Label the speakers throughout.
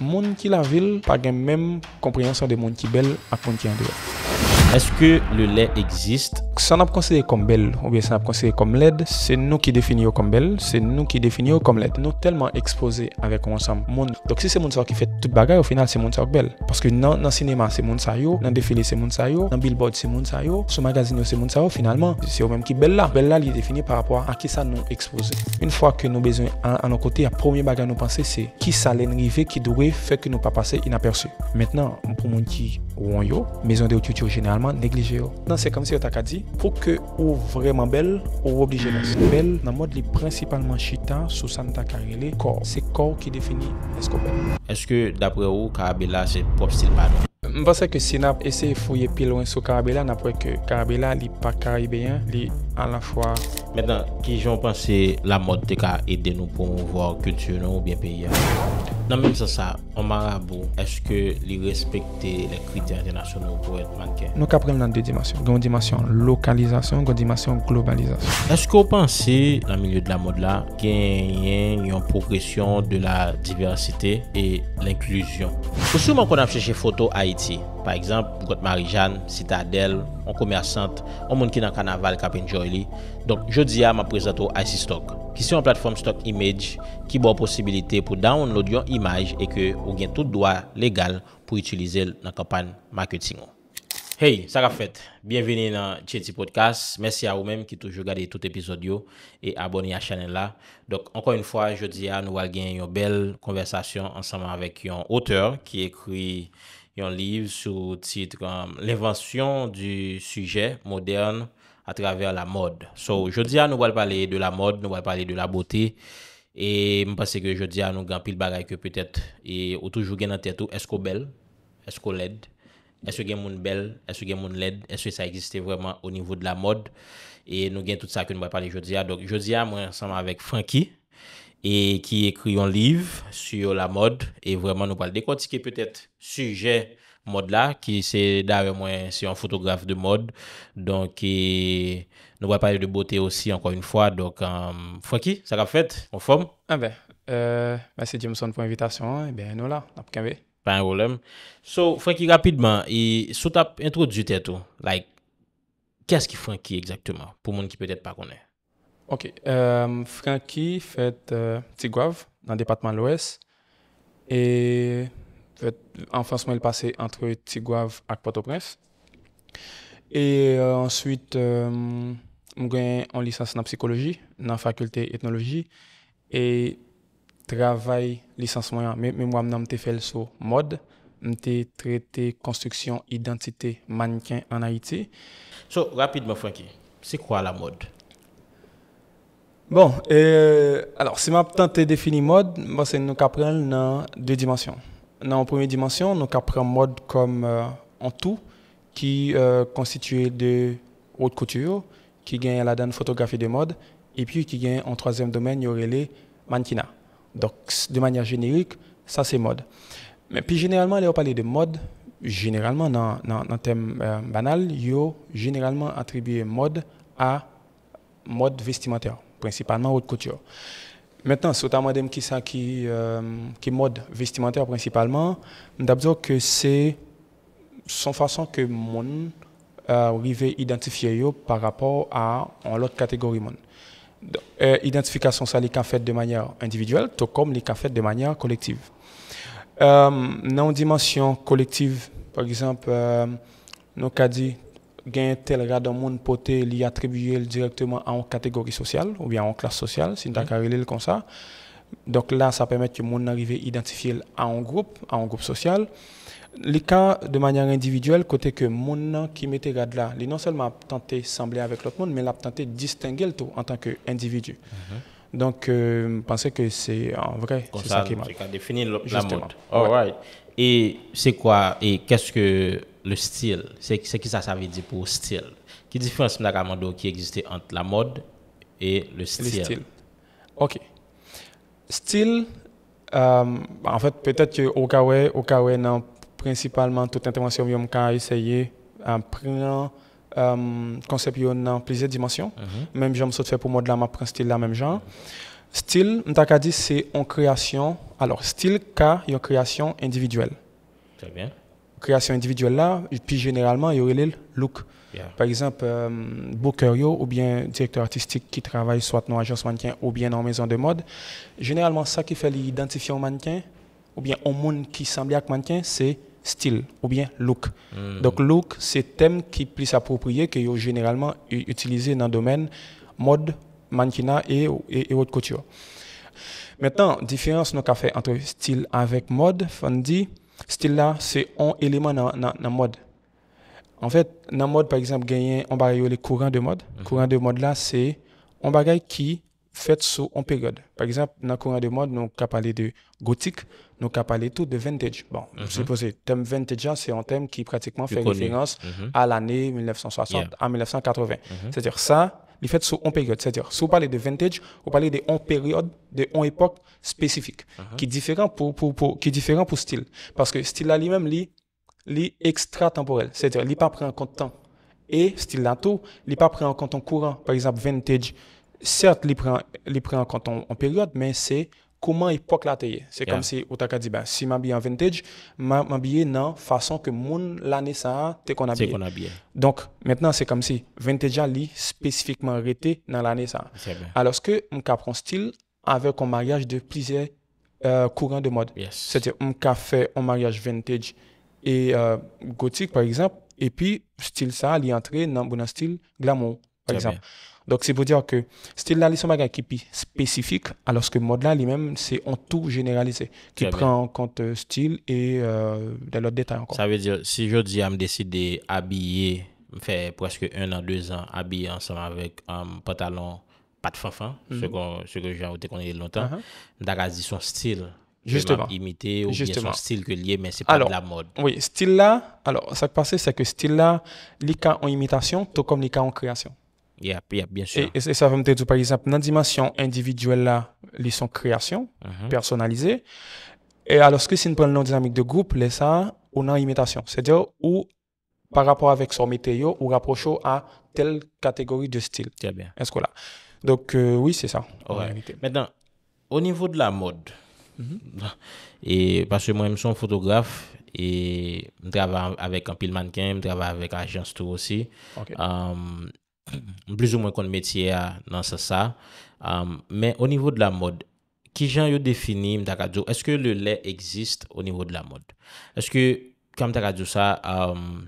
Speaker 1: moun ki la vil pa gen men kompreyansan de moun ki bel ak moun ki andouye. Est-ce que le lait existe Ça n'a pas considéré comme belle ou bien ça n'a pas considéré comme laide. C'est nous qui définissons comme belle, c'est nous qui définissons comme laide. Nous tellement exposés avec ensemble. Monde. Donc si c'est monde qui fait toute bagarre, au final c'est monde qui belle. Parce que dans le cinéma c'est monde yo, dans le défilé c'est monde ça yo, dans billboard c'est monde ça yo, sur magazine c'est monde Finalement c'est eux même qui belle là. Belle là il est défini par rapport à qui ça nous expose. Une fois que nous besoin à, nos côtés, la première bagarre nous penser c'est qui ça arrivé qui doit faire que nous pas passer Maintenant pour monde qui Ouwen yo, mezon de non, ou tutyo genalman neglije yo. Nan se komse yo tak a di, pou ke ou vreman bel, ou wobli jenose. Bel nan mod li principalman chitan sou santa karele kor. Se kor ki defini esko bel.
Speaker 2: Eske dapre ou ka abela se pop stil pa nou?
Speaker 1: M basè ke sin ap esè fouye pilouen sou Karabela Na pouè ke Karabela li pa Karibéen Li an la fwa Mè nan, ki
Speaker 2: joun panse la mod de ka Ede nou pou mou vòr kulturnon ou biè peyè Nan mèm sa sa, an marabou Eske li respekte le kriter de nasyon nou pouèt manke Nou ka prèm
Speaker 1: nan dè dimasyon Goun dimasyon lokalizasyon, goun dimasyon globalizasyon
Speaker 2: Eske ou panse, nan milieu de la mod la Genyen yon progresyon de la diverasite E l'inklusyon Kousouman kon apse che foto hait Par exemple, Bukot Marijan, Citadel, On Kommersant, On Moun Ki Nan Kanaval, Kapen Joyli. Donk, jodi a, ma prezato IC Stock. Ki se yon platform Stock Image, ki bo a posibilite pou download yon imaj e ke ou gen tout doa legal pou itulize l nan kampan marketingo. Hey, saka fet, bienveni nan TNT Podcast. Mersi a ou menm ki toujou gade tout epizodyo e aboni a chanel la. Donk, ankon yon fwa, jodi a, nou al gen yon bel konversasyon ansaman avèk yon auteur ki ekri... un livre sous titre L'invention du sujet moderne à travers la mode. So, aujourd'hui, nous va parler de la mode, nous va parler de la beauté. Et je pense que aujourd'hui, nous grand pile bagaille que peut-être, et ou toujours gain en tête, est-ce qu'on belle, est-ce qu'on laide, est-ce que y monde belle, est-ce que y monde est-ce que ça existait vraiment au niveau de la mode. Et nous gagne tout ça que nous va parler aujourd'hui. Donc, aujourd'hui, moi, ensemble avec Frankie. E ki ekri yon liv Su yon la mod E vreman nou pal dekot Si ki petet suje mod la Ki se dar yon fotografe de mod Don ki e, Nou pal pale de bote osi ankon yon fwa Fwanki, sa kap fet? Mwen ah fwom?
Speaker 1: Euh, mwen se jim son pou evitasyon E eh be nou la,
Speaker 2: apke mwen So, Fwanki, rapidman e, Sou tap intro di teto Kès ki Fwanki egzaktman? Pou moun ki petet pa konè
Speaker 1: Ok, euh, Franky fète euh, Tigwav nan depatman l'OS et fète enfanse mwen l'passe entre Tigwav ak Port-au-Prince et euh, ensuite mwen gen yon lisans nan psikologi, nan fakulte etnologi et travay lisans mwen yon, mwen mwen nan mte felso mod mte trete konstruksyon identite manken an Haiti So, rapid mwen Franky, si kwa la mod? Bon, euh, alors si ma de définit mode, moi c'est nous apprenons dans deux dimensions. Dans la première dimension, nous apprenons mode comme euh, en tout qui est euh, constitué de haute couture, qui gagne la donne photographie de mode, et puis qui gagne en troisième domaine, il y aurait les Donc de manière générique, ça c'est mode. Mais puis généralement, on parle de mode, généralement dans un thème banal, il généralement attribué mode à mode vestimentaire principalement haute couture. Maintenant, si vous qui ça qui euh, qui mode vestimentaire principalement, d'abord que c'est son façon que mon arrive euh, identifier par rapport à l'autre catégorie monde. Euh, identification ça les fait de manière individuelle, tout comme les fait de manière collective. Euh, dans dimension collective, par exemple, euh, nous dit gain tel grade de monde poté l'y attribuer directement à une catégorie sociale ou bien à une classe sociale, si mhm. on a comme ça. Donc là, ça permet que monde arrive à identifier à un groupe, à un groupe social. Les cas de manière individuelle, côté que monde qui mettait grade là, il non seulement tenté de sembler avec l'autre monde, mais il a tenté de distinguer le tout en tant qu'individu. Mhm. Donc, je euh, que c'est en vrai, c'est ça, qui m'a défini la mode.
Speaker 2: All Et c'est quoi, et qu'est-ce que le style. C'est qui ça, ça veut dire pour style Qui différence qui existait entre la mode et le style, le style.
Speaker 1: Ok. Style, euh, en fait, peut-être que cas où, au principalement, toute intervention, on euh, euh, a essayé en prenant un concept dans plusieurs dimensions. Mhm. même -hmm. Même fait pour mode, de la map, style la même genre. Style, on a dit c'est en création. Alors, style c'est une création individuelle. Très bien création individuelle là, et puis généralement, il y aurait le look. Par exemple, euh, booker ou bien directeur artistique qui travaille soit dans agence mannequin ou bien en maison de mode, généralement, ça qui fait l'identifier au mannequin, ou bien au monde qui semble être mannequin, c'est style ou bien look. Mm. Donc, look, c'est thème qui est plus approprié que généralement utilisé dans le domaine mode, mannequinat et, et, haute couture. Maintenant, différence qu'on a fait entre style avec mode, Fendi, style-là, c'est un élément dans la mode. En fait, dans la mode, par exemple, gagner on va les courants de mode. Mhm. Courant de mode là, c'est un bagage qui fait sous une période. Par exemple, dans le courant de mode, nous avons parlé de gothique, nous avons parlé tout de vintage. Bon, mm supposé, le thème vintage, c'est un thème qui pratiquement fait référence mhm. à l'année 1960 à 1980. Mhm. C'est-à-dire ça, les fait sous période. C'est-à-dire, si vous parlez de vintage, vous parlez de on période, de on époque spécifique, uh-huh. qui est différent pour, pour, qui différent pour style. Parce que style-là lui-même, lui, est extra-temporel. C'est-à-dire, n'est pas pris en compte temps. Et style-là tout, n'est pas pris en compte en courant. Par exemple, vintage, certes, il prend, pris prend en compte en période, mais c'est comment époque la C'est comme si tu t'a dit ben, si m'habille en vintage, dans non façon que mon l'année ça t'es qu'on Donc maintenant c'est comme si vintage li spécifiquement arrêté dans l'année ça. Alors que un style avec un mariage de plusieurs euh, courants de mode. C'est-à-dire un mariage vintage et euh, gothique par exemple et puis style ça il est entré dans un style glamour par exemple. Donc, c'est pour dire que style là, sont qui est spécifique, alors que mode là, lui-même, c'est en tout généralisé, qui prend en compte euh, style et euh, dans l'autre détail encore.
Speaker 2: Ça veut dire, si je dis, je me décide d'habiller, faire presque un an, deux ans, habiller ensemble avec un pantalon pas de fanfan, mhm. ce, que j'ai entendu qu'on est longtemps, uh -huh. son style. Justement. Imiter ou bien son style que lié, mais c'est pas de la mode.
Speaker 1: Oui, style là, alors, ce qui passe, c'est que style là, il en imitation, tout comme il en création bien sûr. Et, ça va me dire, par exemple, dans la dimension individuelle, là, ils sont création, mhm. personnalisée. Et alors que c'est une bonne dynamique de groupe, les ça, on a imitation. C'est-à-dire, ou par rapport avec son météo, ou rapproche à telle catégorie de style. Très bien. Est-ce que là? Donc, euh, oui, c'est ça. Maintenant, au niveau de la mode, mhm. et parce que moi,
Speaker 2: je suis photographe, et je travaille avec un pile mannequin, je travaille avec agence tout aussi. Hum, m blizou mwen kon metye a nan sa sa, men o nivou de la mod, ki jan yo defini m takadzo, eske le le eksiste o nivou de la mod? Eske, kam takadzo sa, um,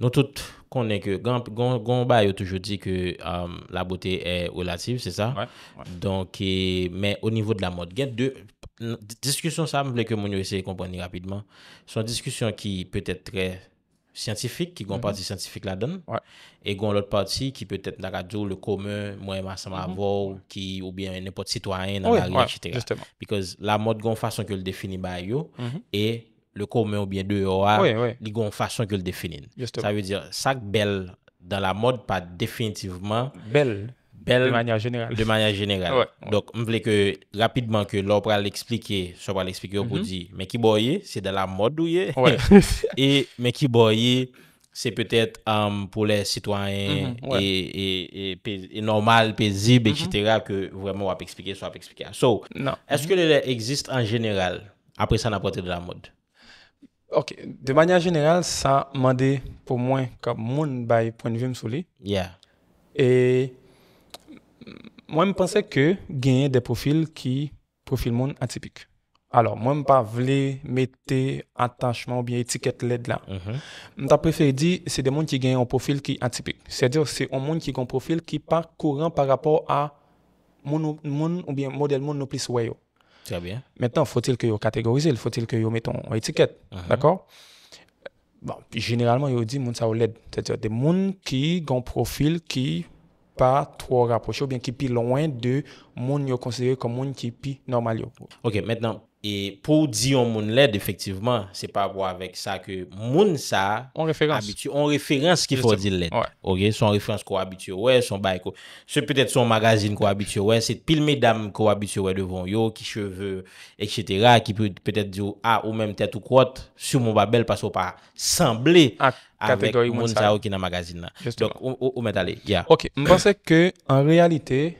Speaker 2: nou tout konen ke, gamba yo toujou di ke um, la bote e olatif, se sa, men o nivou de la mod, gen de diskusyon sa, m vle ke moun yo ese komponi rapidman, son diskusyon ki petet tre, scientifique, qui ont mhm. partie scientifique là-dedans, et qui l'autre partie qui peut être la le commun, moi, ma mhm. qui ou bien n'importe citoyen dans la rue, etc. Because la mode, une façon que le définit, mhm. et le commun ou bien dehors, ah, il une façon que le définit. Ça veut dire, ça belle dans la mode, pas définitivement. Belle. De manyan jeneral. De manyan jeneral. Ouè. Dok, mwen vle ke rapidman ke lò pral l'explike, sou pral l'explike ou mhm. pou di, Mekiboye, se de la mod ou ye? Ouè. E, Mekiboye, se petet pou le sitwanyen, e normal, pezib, etc. Mhm. Ke vremen wap explike, sou wap explike. So, non. eske le lè existe an jeneral, apre sa napote de la mod?
Speaker 1: Ok, de manyan jeneral, sa mande pou mwen, ka moon by point of view msou li. Yeah. E... moi, je pensais que gagner des profils qui profil monde atypique. Alors, moi, je ne pas mettre attachement ou bien étiquette LED là. Mhm. Je préfère dire préféré c'est des gens qui gagnent un profil qui atypique. C'est-à-dire, c'est un monde qui a un profil qui n'est pas courant par rapport à mon, ou bien modèle monde plus wayo. Très bien. Maintenant, faut-il que vous catégorisez, faut-il que vous mettez une étiquette. Mhm. D'accord? Bon, généralement, ils disent que c'est des gens qui ont un profil qui pas trop rapproché ou bien qui est plus loin de monde considéré comme mon qui est plus normal. Ok, maintenant, et pour dire
Speaker 2: mon monde l'aide, effectivement, c'est pas avec ça que mon ça
Speaker 1: référence habitué, on référence
Speaker 2: qu'il faut dire l'aide. OK, son référence qu'on habitué, ouais, son bail C'est peut-être son magazine qu'on habitué, ouais, c'est pile mesdames qu'on habitué devant yo qui cheveux etc. qui peut peut-être dire ah ou même tête ou crotte sur mon babel parce qu'on pas semblé ah, avec mon ça qui dans magazine là. Donc on on, on met aller. Yeah. OK, je pense
Speaker 1: que en réalité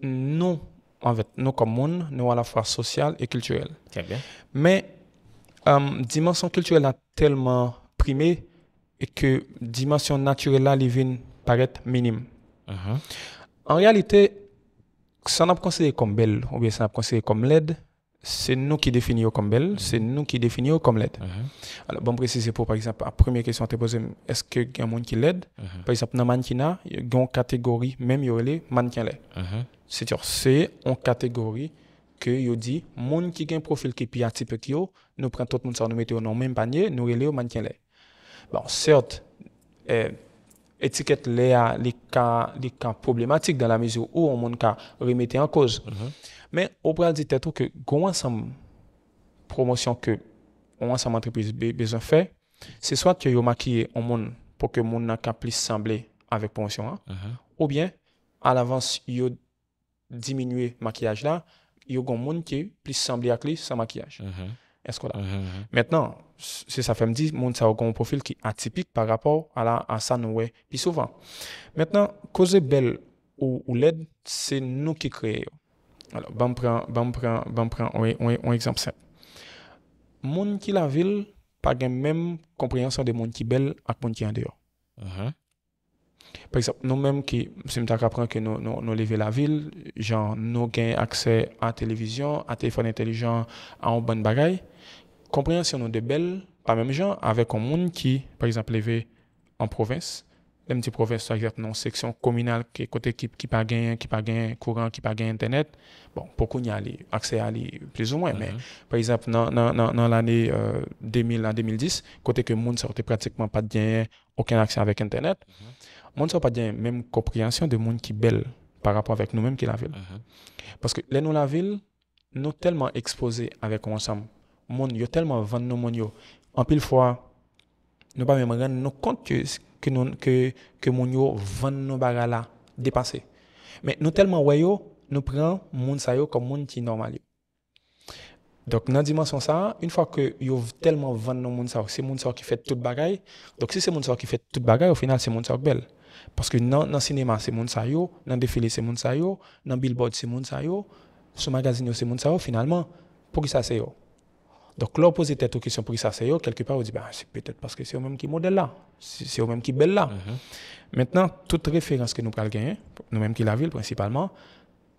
Speaker 1: non en fait, nous comme monde, nous à la fois social et culturel. Très bien. Mais euh, dimension culturelle a tellement primé et que dimension naturelle là, living paraît minime. Uh-huh. En réalité, ça n'a pas considéré comme belle ou bien ça n'a pas considéré comme laide. C'est nous qui définissons comme belle, uh-huh. c'est nous qui définissons comme laide. Uh-huh. Alors, bon, préciser pour, par exemple, la première question que posée, est-ce qu'il y a un monde qui l'aide Par exemple, dans mannequinat, il y a une catégorie, même il y a les mannequins Se tyon, se yon kategori ke yon di, moun ki gen profil ki pi atipe ki yo, nou prentot moun san nou mette yo nan men banye, nou re le ou manken le. Bon, cert, etiket eh, le a li ka problematik dan la mezo ou moun ka remete an koz. Men, ou mhm. pral di tetou ke goun an san promosyon ke goun an san mantripise bezon fe, se swat yo yo makiye an moun pou ke moun nan ka plis samble avek promosyon an, mhm. ou bien, al avans yon diminuer maquillage là, il y a des gens qui plus semblé à sans maquillage. Mhm. Est-ce mhm, mhm. Maintenant, c'est ça femme me dire, monde ça a un profil qui atypique par rapport à la, à ça nous souvent. Maintenant, cause belle ou, ou c'est nous qui créons. Alors, ben prend prend prend un, exemple simple. Monde qui la ville pas la même compréhension de monde qui belle à monde qui en dehors. Par exemple, nous-mêmes qui, si nous apprend que nous, nous, nous lever la ville, genre, nous gain accès à la télévision, à téléphone intelligent, à un bon bagaille, compréhension nous de belles, pas même gens, avec un monde qui, par exemple, levé en province, Les petites provinces, par exemple, non, section communale, qui côté qui, qui pas gain, qui pas courant, qui pas gain internet, bon, beaucoup n'y a accès à les plus ou moins, mais, mhm. par exemple, dans, l'année 2000 euh, à 2010, côté que monde sortait pratiquement pas de gain, aucun accès avec internet, mhm moi ne pas bien même compréhension de monde qui belle par rapport avec nous-mêmes qui la ville uh-huh. parce que les nous la ville nous tellement exposés avec ensemble monde yo tellement vend nos monde en pile fois nous pas même pas rendus compte que nous que que monde yo nous nos dépassé mais nous tellement wayo nous prend monde ça yo comme monde qui normal donc, dans la dimension ça, une fois que y a tellement vendu dans c'est le gens qui fait tout le bagaille. Donc, si c'est le gens qui fait tout le bagaille, au final, c'est le gens qui est belle. Parce que dans le cinéma, c'est monde dans le défilé, c'est monde dans le billboard, c'est monde sur le magazine, c'est monde finalement, pour qui ça c'est Donc là, vous tête aux question pour qui ça c'est quelque part, on dit, ben, c'est peut-être parce que c'est le même qui modèle là, c'est le même qui belle là.
Speaker 2: Mm-hmm.
Speaker 1: Maintenant, toute référence que nous prenons, nous-mêmes qui la ville principalement,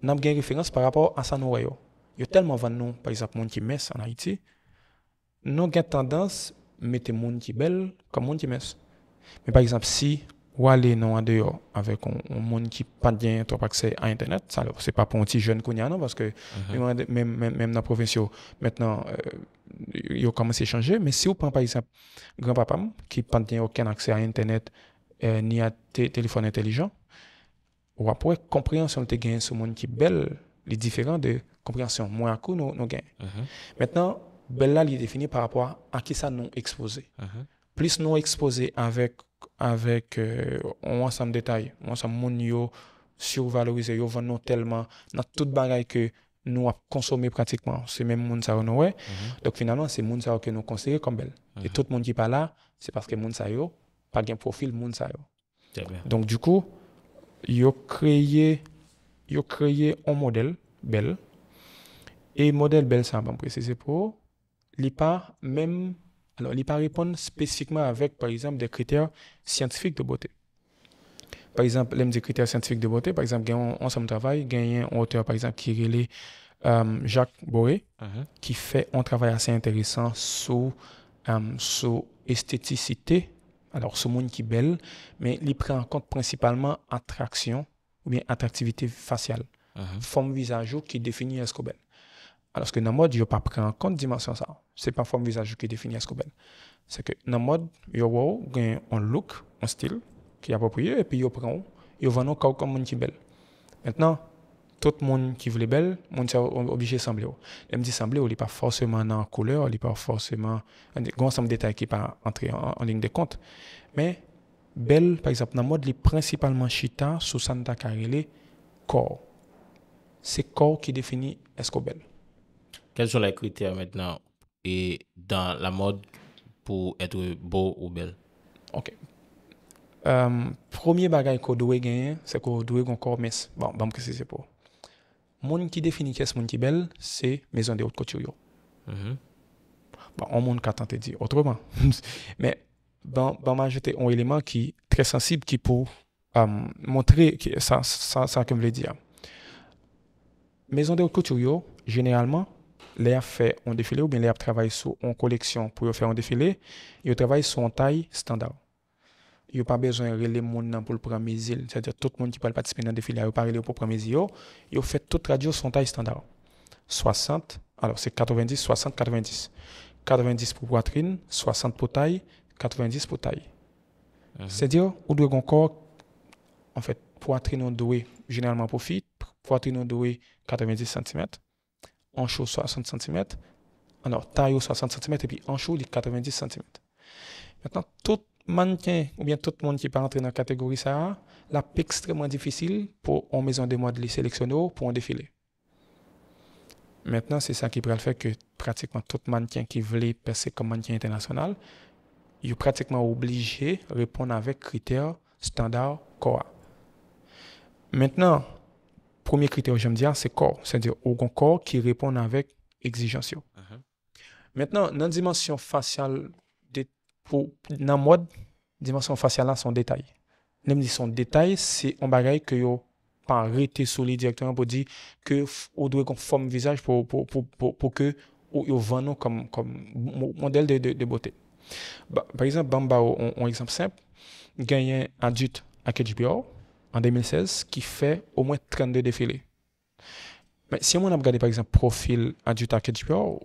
Speaker 1: nous avons une référence par rapport à ça nous yo. Il y a tellement de nous, par exemple, monde qui messe en Haïti, nous avons tendance à mettre monde qui belle comme monde qui messe. Mais par exemple, si ou aller non en dehors avec un, monde qui pas bien accès à internet ça c'est pas pour un petit jeune qu'on y non parce que même, dans la province maintenant il ont commencé à changer mais si vous prend par exemple grand papa qui pas aucun accès à internet ni à téléphone intelligent on pourrait compréhension de gain ce monde qui belle les différents de compréhension moins à nos maintenant belle là il est défini par rapport à qui ça nous exposé mhm. plus nous exposé avec avec euh, on ensemble détail on ensemble moun yo survalorisé yo vend tellement dans toute bagaille que nous avons consommé pratiquement c'est même moun ça nous ouais mhm. donc finalement c'est moun ça que nous considérons comme belle et mhm. tout le monde qui pas là c'est parce que moun ça yo pas de profil moun yo bien. donc du coup yo créé yo créé un modèle belle et modèle belle ça va préciser pour li pas même alors, il ne pas répondre spécifiquement avec, par exemple, des critères scientifiques de beauté. Par exemple, les des critères scientifiques de beauté, par exemple, on, on s'en travaille, a un auteur, par exemple, qui est euh, Jacques Boré, uh-huh. qui fait un travail assez intéressant sur, l'esthéticité, euh, alors sur monde qui est belle, mais il prend en compte principalement attraction ou bien attractivité faciale, uh-huh. forme visage qui définit est-ce qu'on belle. Alors que dans mode, a pas pris en compte dimension ça. C'est pas forme visage qui définit ce qu'on C'est que dans mode, il y a un look, un style qui est approprié et puis il prend, yo vend corps comme une qui belle. Maintenant, tout le monde qui voulait belle, monde est obligé de sembler. Il me dit sembler, il n'est pas forcément en couleur, il n'est pas forcément un grand ensemble de détails qui n'est pas entré en, ligne de compte. Mais belle, par exemple, dans mode, il principalement chita sous Santa corps. C'est corps qui définit est-ce qu'on belle.
Speaker 2: Quels sont les critères maintenant et dans la mode pour être beau ou belle?
Speaker 1: OK. Um, premier bagage qu'on gagner gagner, c'est qu'on doit encore... mettre. Bon, bam que c'est pou. Moun définit defini qui moun est bel, la maison de haute couture yo. Mm -hmm. Bon, on ne ka tante dire de mais Autrement, mais bon, jete un élément qui très sensible très sensible um, montrer ça ça ça ça que je de haute couture généralement, Léa fait un défilé ou bien Léa travaille travaillé sur une collection pour faire un défilé, ils travaille sur une taille standard. Il n'y a pas besoin de les gens pour le premier C'est-à-dire tout le monde qui peut participer dans le défilé, il n'y a pas pour prendre mesile. Ils fait toute radio sur taille standard. 60, alors c'est 90, 60, 90. 90 pour poitrine, 60 pour taille, 90 pour taille. Mhm. C'est-à-dire, ou doit encore, en fait, poitrine on doit généralement pour fit, poitrine on doit 90 cm Ancho 60 cm. Alors, taille 60 cm et puis les 90 cm. Maintenant, tout mannequin ou bien tout le monde qui peut entrer dans la catégorie ça, là, extrêmement difficile pour en maison de mode les sélectionner pour un défilé. Maintenant, c'est ça qui peut le faire que pratiquement tout mannequin qui voulait passer comme mannequin international, il est pratiquement obligé de répondre avec critères standards COA. Maintenant, Uh-huh. Poumiye kriter yo jem diya se kor. Se diyo, ou kon kor ki repon avèk exijansyo. Mètè nan dimansyon fasyal, nan mwad, dimansyon fasyal la son detay. Nem di son detay, se an bagay ke yo pa rete soli direktoyan pou di ke ou dwe kon form vizaj pou ke ou yo vannou kom model de botè. Par exemple, ban ba ou an ekzamp semp, genyen adyut akè jib yo, en 2016 qui fait au moins 32 défilés. Mais si on a regardé par exemple profil Adjuta Kedjipor,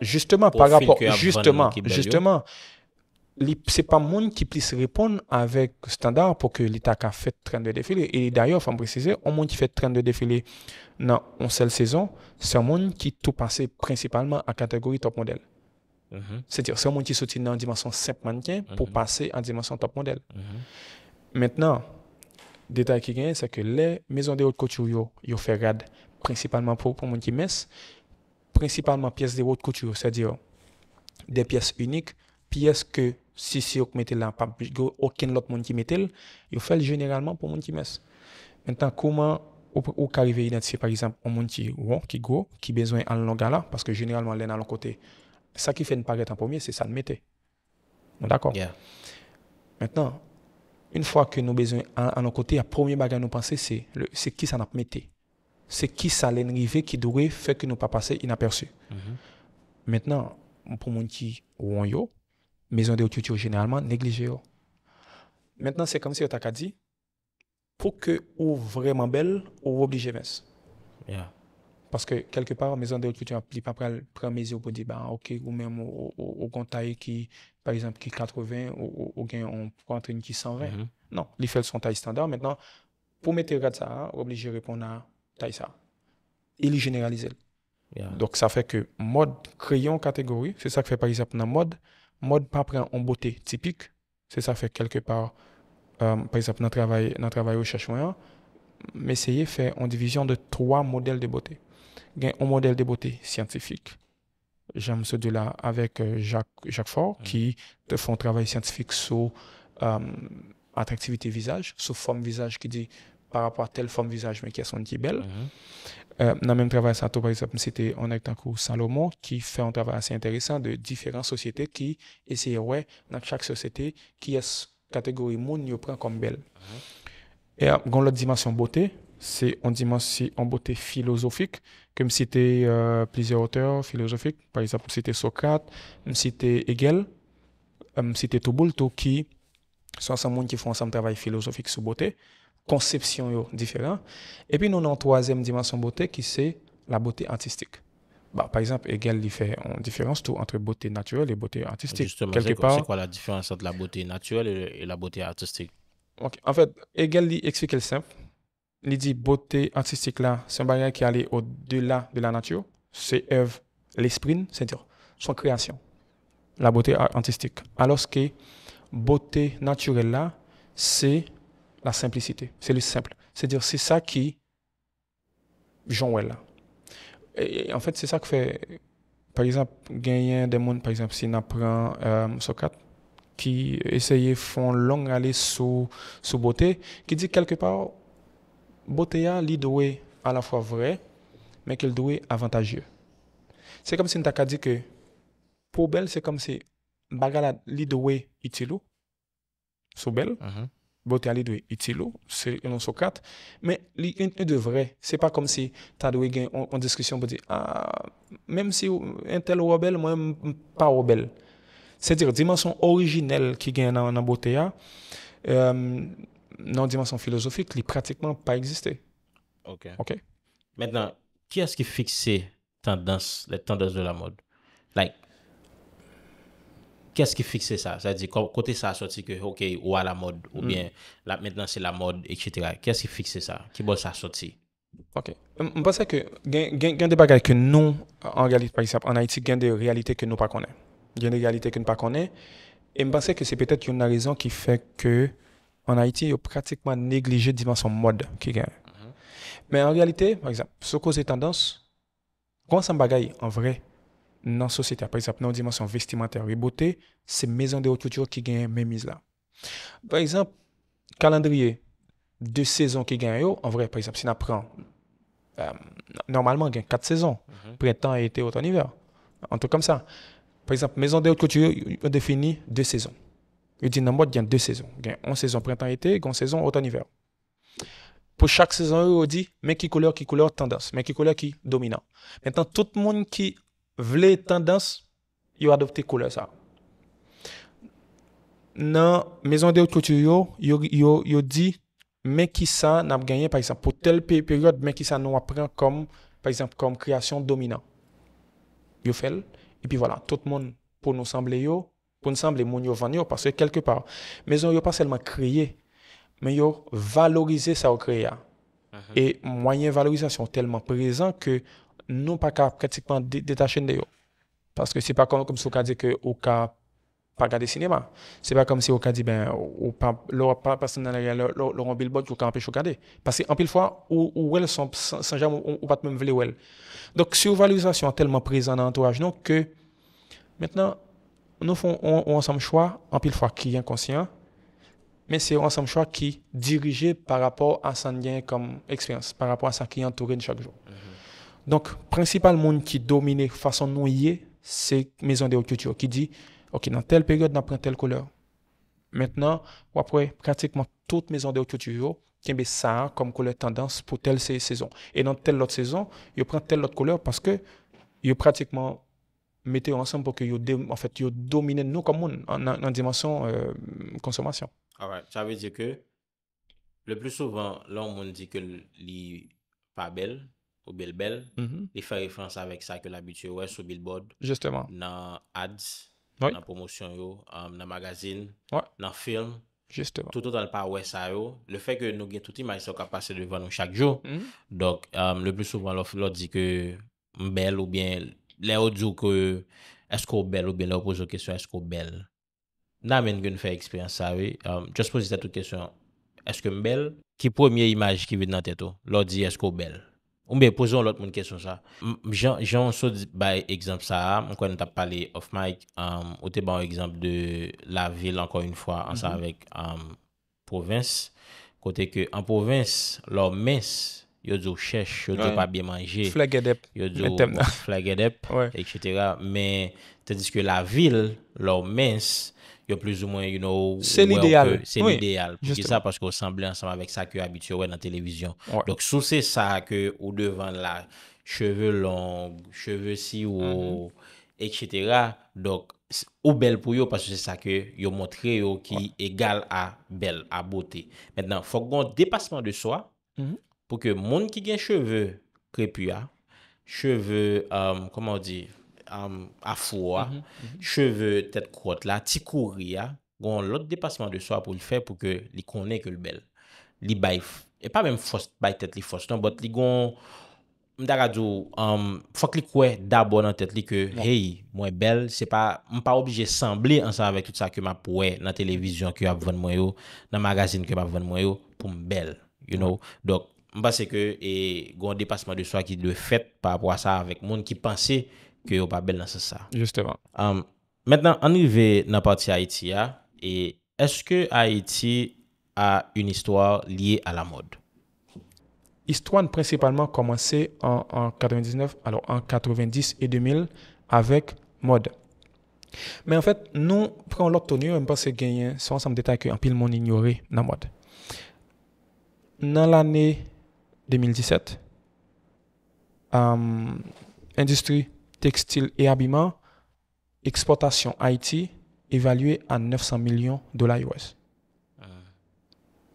Speaker 1: justement par rapport justement justement c'est pas monde qui puisse répondre avec standard pour que l'Itaka a fait 32 défilés. Et d'ailleurs, faut préciser, un monde qui fait 32 défilés dans une seule saison, c'est un monde qui tout passé principalement à catégorie top modèle. Mhm. C'est-à-dire, c'est un monde qui soutient dans dimension simple mannequin pour mhm. passer en dimension top modèle. Mhm. Maintenant, le détail qui gagne, c'est que les maisons de haute couture, ils font rad principalement pour, pour les gens qui principalement pièces de haute couture, c'est-à-dire des pièces uniques, pièces que si si vous mettez là, pas aucun autre monde qui là, ils font généralement pour les gens qui mettent. Maintenant, comment ou, arriver à identifier par exemple un monde qui ou qui gros, qui besoin en longue là, parce que généralement, l'un à l'autre côté, ça qui fait une paraître en premier, c'est ça de mettre. D'accord? Maintenant, une fois que nous besoin à, nos côtés, la première à nous penser c'est qui ça nous pas C'est qui ça arrivé, qui devrait faire que nous pas passer inaperçu. inaperçus. Maintenant, pour mon qui ont maison de culture généralement négligé Maintenant, c'est comme si on as dit pour que ou vraiment belle ou obligé de Parce que quelque part, maison de culture, tu pas prendre mesure pour dire, ok, ou même au, contact qui Par exemple, ki 80 ou gen yon pwantren ki 120. Non, li fel son tay standar. Mwen nan pou mwete rade sa, wobli je repon nan tay sa. Il yi generalize. Dok sa fe ke mod, kreyon kategori, se sa fe par exemple nan mod, mod pa pren yon bote tipik, se sa fe kelke par, euh, par exemple nan travay rechache mwen, mwen seye fe yon divizyon de 3 model de bote. Gen yon model de bote siyantifik. J'aime ce là avec euh, Jacques, Faure, qui te font un travail scientifique sur euh, attractivité visage, sur forme visage qui dit par rapport à telle forme visage, mais qui est sont dit belle. Euh, dans même travail, ça, par exemple, c'était on Salomon, qui fait un travail assez intéressant de différentes sociétés qui essayent, dans chaque société, qui est catégorie monde, prend comme belle. Et euh, dans l'autre dimension beauté, c'est une dimension en beauté philosophique comme cité euh, plusieurs auteurs philosophiques, par exemple, c'était citer Socrate, me cité Hegel, euh, me cité qui sont ensemble qui font ensemble travail philosophique sur beauté, conception différente. Et puis nous avons une troisième dimension beauté qui c'est la beauté artistique. Bah, par exemple, Hegel il fait une différence tout entre beauté naturelle et beauté artistique. Justement, c'est
Speaker 2: quoi la différence entre la beauté naturelle et, la beauté artistique
Speaker 1: En fait, Hegel explique le simple il dit beauté artistique là, c'est un bagage qui allait au-delà de la nature. C'est œuvre, l'esprit, c'est-à-dire son création, la beauté artistique. Alors que beauté naturelle là, c'est la simplicité, c'est le simple. C'est-à-dire c'est ça qui Jean Et en fait, c'est ça que fait, par exemple, gagner des mondes, par exemple, si on apprend euh, Socrate, qui essayait font long aller sous, sous beauté, qui dit quelque part, Botea li doit à la fois vrai mais qu'il doit avantageux c'est comme si on t'a dit que pour belle c'est comme si bagala li doit utile sous belle mhm. botea li l'idée utile, c'est non socrate, mais est de vrai, c'est pas comme si tu as en discussion pour dire, ah, même si un tel rebelle, moi, pas belle. C'est-à-dire, dimension originelle qui gagne dans la dans dimension philosophique, il pratiquement pas existé. OK. OK.
Speaker 2: Maintenant, qui est-ce qui fixe tendance, les tendances de la mode? Like, qu'est-ce qui fixe ça? C'est-à-dire, côté ça a sorti que, OK, ou à la mode, ou hmm. bien, là, maintenant c'est la mode, etc. Qu'est-ce qui fixe ça? Qui bosse ça sorti?
Speaker 1: OK. Je pense que, il y a des bagages que nous, en réalité, par exemple, en Haïti, il y a des réalités que nous ne connaissons pas. Il y a des réalités que nous ne connaissons pas. Et je pense que c'est peut-être une raison qui fait que en Haïti, ils ont pratiquement négligé la dimension mode qui gagne. Mais en réalité, par exemple, ce cause c'est tendance, quand ça bagaille en vrai, dans la société, par exemple, dans la dimension vestimentaire et beauté, c'est maison de haute culture qui gagne même mise là. Par exemple, calendrier de saison qui gagne, en vrai, par exemple, si on apprend euh, normalement, il quatre saisons, mhm. printemps, été, automne, hiver, un truc comme ça. Par exemple, maison de haute culture, on défini deux saisons. yo di nanmote gen 2 sezon. Gen 1 sezon printan ete, gen 1 sezon otan iver. Po chak sezon yo yo di, men ki kouleur, ki kouleur, tendans. Men ki kouleur, ki dominant. Metan, tout moun ki vle tendans, yo adopte kouleur sa. Nan mezon de ou koutu yo, yo di men ki sa nanm ganyen, par isan, pou tel periode, men ki sa nanm apren kom, par isan, kom kreasyon dominant. Yo fel, epi wala, tout moun pou nou sanble yo, pour ensemble moun yo parce que quelque part mais maison yo pas seulement créé mais yo valoriser ça au créé mhm. et moyen valorisation tellement présent que non pas qu'à pratiquement détacher de yo parce que c'est pas comme comme si on dit que au cas pas regarder cinéma c'est pas comme si on dit ben ou pas leur pas personne dans leur leur billboard peut empêcher regarder parce que en pile fois ou où elles sont sans jamais ou pas même donc sur valorisation tellement présent dans l'entourage que maintenant nous faisons un ensemble choix, en pile fois qui est inconscient, mais c'est un ensemble choix qui dirigé par rapport à son lien comme expérience, par rapport à ça qui est chaque jour. Donc, mm-hmm. le Donc, principal monde qui domine façon noyée, est, c'est Maison des haute qui dit, OK, dans telle période, on prend telle couleur. Maintenant, après, pratiquement toute Maison de de qui aime ça comme couleur tendance pour telle saison. Et dans telle autre saison, il prend telle autre couleur parce que il pratiquement mette yo ansen pou ke yo domine nou komoun nan dimansyon konsomasyon. Euh,
Speaker 2: All ah right, sa ve di ke le plus souvan, la ou moun di ke li pa bel ou mhm. bel bel, li fe referanse avek sa ke l'abitue wè sou billboard, nan ads, nan promosyon yo, nan um, magazin, nan film, toutou tan l'pa wè sa yo. Le fe ke nou gen touti, ma y se wak pase de vann nou chak jo. Mhm. Donk, um, le plus souvan, lor di ke mbel ou bien Lè ou djou ke esko bel ou bel, lè ou pozo kesyon esko bel. Nan men gen fè eksperyans sa we, jòs pozite tout kesyon, eske bel? Ki pòmye imaj ki vide nan tèto, lò di esko bel? Ou mbe, pozon lòt moun kesyon sa. Jòn sou dite bay ekzamp sa, mwen konen ta pale of may, um, o te ban ekzamp de la vil ankon yon fwa, an sa mhm. vek, an um, provins, kote ke an provins lò mens, yo djou chèche, yo djou pa bie manje, yo djou flagedep, etc. Men, tèdiske la vil, lò mens, yo plis ou mwen, you know, c'est l'idéal. Jisè sa, paskè yo semblé ansama wèk sa kè yo abitio wè nan televizyon. Donk sou se sa kè ou devan la cheveu long, cheveu si, ou, etc. Donk, ou bel pou yo, paskè se sa kè yo montré yo ki egal a bel, a botè. Mèndan, fòk gon depasman de soa, mèndan, mm-hmm. pou ke moun ki gen cheve krepuya, cheve, um, koma ou di, um, afoua, mhm, mhm. cheve, tet krot la, tikouria, gon lot depasman de soya pou li fe, pou ke li konen ke lbel. Li bay, e pa mèm bay tet li fostan, non, bot li gon, mdaga djou, um, fok li kwe, dabo nan tet li ke, bon. hey, mwen bel, se pa, mpa obje sembli ansa avek tout sa keman pouwe, nan televizyon keman vwenn mwen yo, nan magazin keman vwenn mwen yo, pou mbel, you know, bon. dok, Mpa se ke e goun depasman de swa ki lè fèt pa apwa sa avèk moun ki pansè ke yo pa bel nan se sa. Justèvan. Mèndan, anive nan pati Haiti ya e eske Haiti a yon històre liye a la mod?
Speaker 1: Històre principalmente komanse an 99 alò an 90 et 2000 avèk mod. Mè en fèt, nou prè an lòk tonye mpa se genyen, seman sa mdetakè an pil moun ignore nan mod. Nan l'anè 2017. Euh, industrie textile et habillement, exportation Haïti, évaluée à 900 millions de dollars US. Euh.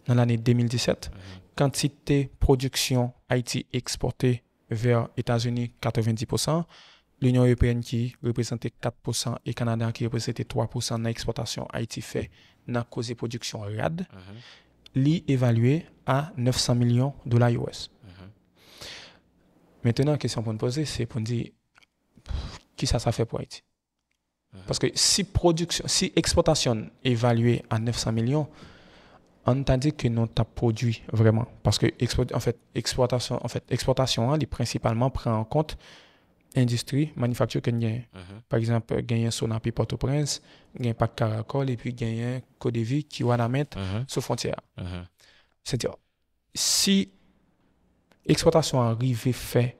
Speaker 1: Dans l'année 2017, euh. quantité production Haïti exportée vers États-Unis 90%, l'Union européenne qui représentait 4% et Canada qui représentait 3% dans l'exportation Haïti fait dans cause production RAD, Li évalué à 900 millions de dollars US. Mhm. Maintenant, la question pour nous poser, c'est pour nous dire qui ça, ça fait pour Haïti. Mhm. Parce que si production, si exportation est évaluée à 900 millions, on t'a dit que nous t'as produit vraiment. Parce que en fait, exportation, en fait, exportation, hein, principalement prend en compte industrie, manufacture que nous avons. Mhm. Par exemple, gagner Sonapi Port-au-Prince, gagner Pac Caracol, et puis gagner vie qui va la mettre sur sous frontière. C'est-à-dire, si l'exploitation arrivée fait,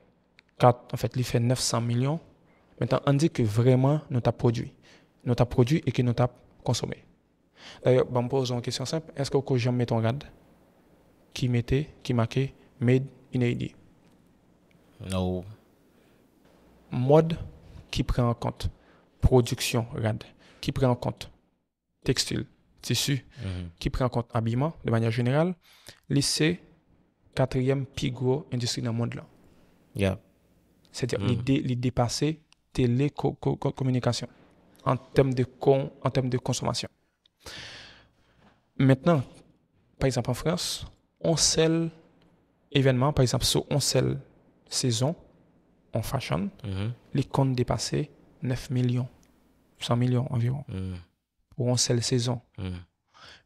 Speaker 1: 4, en fait, il fait 900 millions, maintenant, on dit que vraiment, nous avons produit. Nous avons produit et que nous avons consommé. D'ailleurs, je me pose une question simple. Est-ce que vous mettre ton garde qui mettait, qui marquait Made in Haiti? Non. Mode qui prend en compte production RAD, qui prend en compte textile, tissu mhm. qui prend en compte habillement de manière générale, lycée, quatrième plus gros industrie dans le monde
Speaker 2: là.
Speaker 1: C'est-à-dire les hmm télécommunication en termes de con, en termes de consommation. Maintenant, par exemple en France, on sèle événement, par exemple sur on seule saison en fashion, mhm. les comptes dépassés 9 millions, 100 millions environ. Mhm ou en saison. Hmm.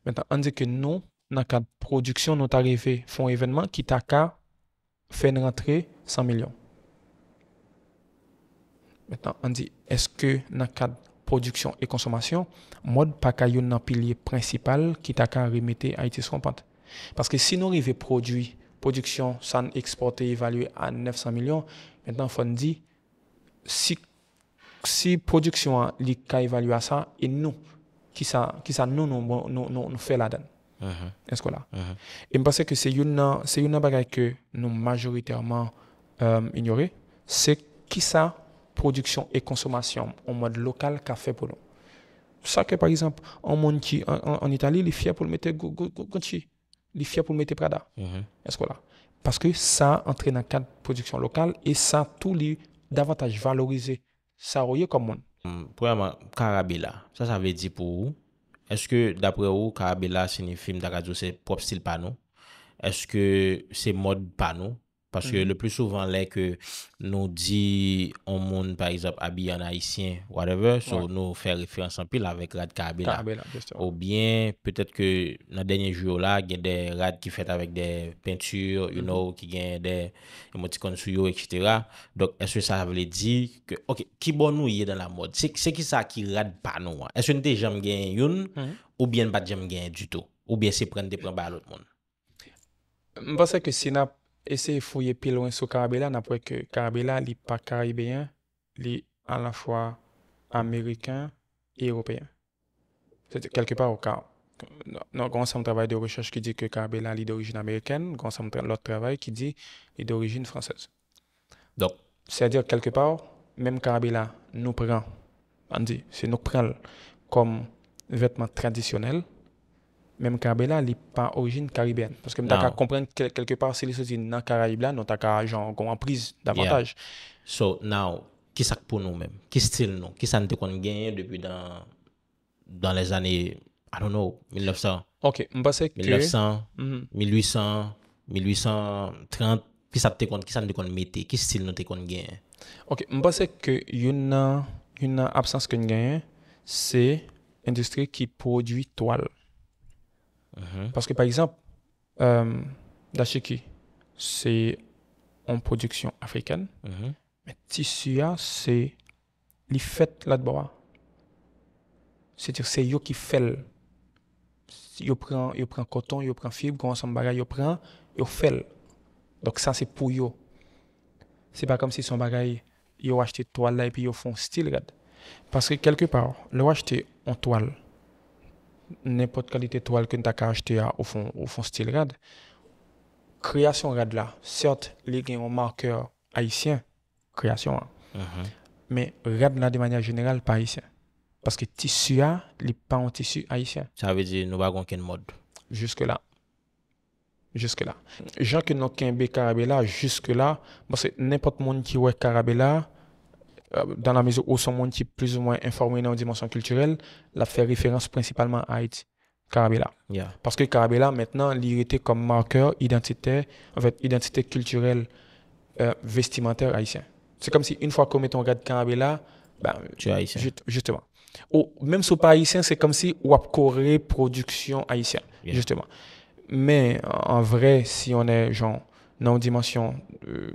Speaker 1: Maintenant, on dit que nous, dans la production, nous arrivés, font un événement qui fait fait rentrer 100 millions. Maintenant, on dit, est-ce que dans cadre production et consommation, mode pas dans un pilier principal qui t'a qu'à remettre Haïti sur pente. Parce que si nous arrivons produit, production, sans exporter évalué à 900 millions, maintenant, on dit, si, si production, évaluée à ça, et nous, qui ça nous nous nous nous uh-huh. est-ce que là uh-huh. et je pense que c'est une c'est une que nous majoritairement euh, ignoré c'est ça production et consommation en mode local qu'a fait pour nous ça que par exemple en en, Italie les fiers pour le mettre Gucci les est pour mettre Prada uh-huh. est-ce que là parce que ça entraîne un cadre de production locale et ça tout les davantage valorisé ça royer comme monde
Speaker 2: Prouèman, Karabela, sa sa ve di pou ou? Eske dapre ou Karabela sinifim da radio se pop stil panou? Eske se mod panou? Parce que mhm. le plus souvent là que nous dit en monde, par exemple, habillé en haïtien, whatever, nous fait référence en pile avec rad Karabéla. Ou bien, peut-être que na denye jour-là, y a des rad qui fêt avec des peintures, mhm. qui gagne des emoticons souillou, etc. Donc, est-ce que ça voulait dire que, ok, qui bon nous y est dans la mode? C'est qui ça qui rad pas nous? Est-ce que nous ne t'aimons pas nous? Ou bien, pas j'aime bien du tout? Ou bien, c'est prendre des preuves à l'autre monde?
Speaker 1: M'pensez que si n'a pas essayer de fouiller plus loin sur Carabella, on que Carabella n'est pas caribéen, il à la fois américain et européen. C'est quelque part au cas. Donc, on un travail de recherche qui dit que Carabella est d'origine américaine, on a autre travail qui dit qu'il est d'origine française. Donc, c'est-à-dire quelque part, même Carabella nous prend, on dit, c'est nous prend comme vêtement traditionnel, Mem Karabela li pa orijin Karibene. Paske m da ka non. komprende kelke par se li sosi nan Karabela, nou ta ka kon wamprize davantage.
Speaker 2: So, nou, ki sak pou nou men? Ki stil nou? Ki san te kon genye depi dan les ane, I don't know, 1900. Ok, m basè ke... 1900, 1800, 1830. Ki san te kon, ki san te kon meti? Ki stil nou te kon genye?
Speaker 1: Ok, m basè ke yon nan absans kon genye, se industri ki produy toal. Uh-huh. Parce que, par exemple, euh, Dashiki, c'est en production africaine. Uh-huh. Mais Tissuya, c'est les fêtes là-dedans. C'est-à-dire, c'est eux qui font. Ils prennent yo prend coton, ils prennent fibre, ils ensemble bagage, ils prennent, ils font. Donc, ça, c'est pour eux. n'est pas comme si son bagage, ils achètent toile et puis ils font style, regarde. Parce que quelque part, ils achètent en toile n'importe qualité toile que tu as acheté hein, au fond, au fond style rad. Création rad là, certes, les gens ont marqueur haïtien, création. Hein. Mhm. Mais rad là, de manière générale, pas haïtien. Parce que tissu hein, là, n'est pas un tissu haïtien.
Speaker 2: Ça veut dire, nous avons qu'un
Speaker 1: mode. Jusque là. Jusque là. gens que nous qu'un carabella, jusque là, parce que n'importe monde qui voit carabella, euh, dans la mesure où son monde est plus ou moins informé dans la dimension culturelle, l'a fait référence principalement à Haïti, Carabella. Parce que Carabella, maintenant, était comme marqueur identité, en fait, identité culturelle euh, vestimentaire haïtien. C'est comme si une fois qu'on met ton regarde Carabella, ben, tu es haïtien. justement. même si on pas haïtien, c'est comme si on a production haïtienne, justement. Mais en vrai, si on est genre, dans une dimension euh,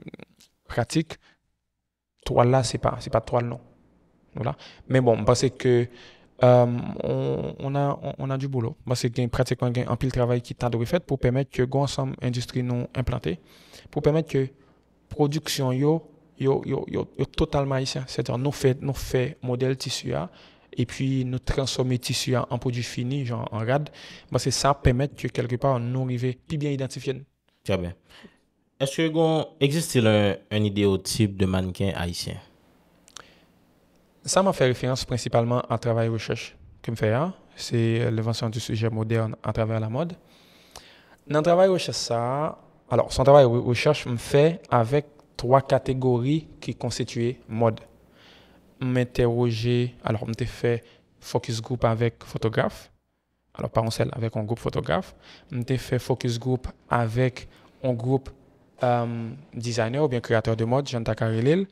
Speaker 1: pratique, toile-là, c'est pas, c'est pas toile, non. Voilà. Mais bon, parce que euh, on, a, on a du boulot. Parce que pratiquement, gain, un pile travail qui t'a de fait pour permettre que l'industrie industrie non implantée, pour permettre que production yo, yo, yo, totalement ici C'est-à-dire, nous fait, nous fait modèle tissu a, et puis nous transformer tissu a en produit fini, genre en rad. Parce que ça permet que quelque part, nous arrive plus bien identifié. Très bien. Est-ce que
Speaker 2: existe-t-il un, idéotype de mannequin haïtien?
Speaker 1: Ça m'a fait référence principalement à travail recherche que me fait C'est euh, l'invention du sujet moderne à travers la mode. Dans le travail recherche, ça, alors son travail recherche me fait avec trois catégories qui constituaient mode. M'interroger, alors me fait focus group avec photographe, alors pas en seul avec un groupe photographe. Je fait focus group avec un groupe Euh, dizayner ou bien kreator de mod jan takare lil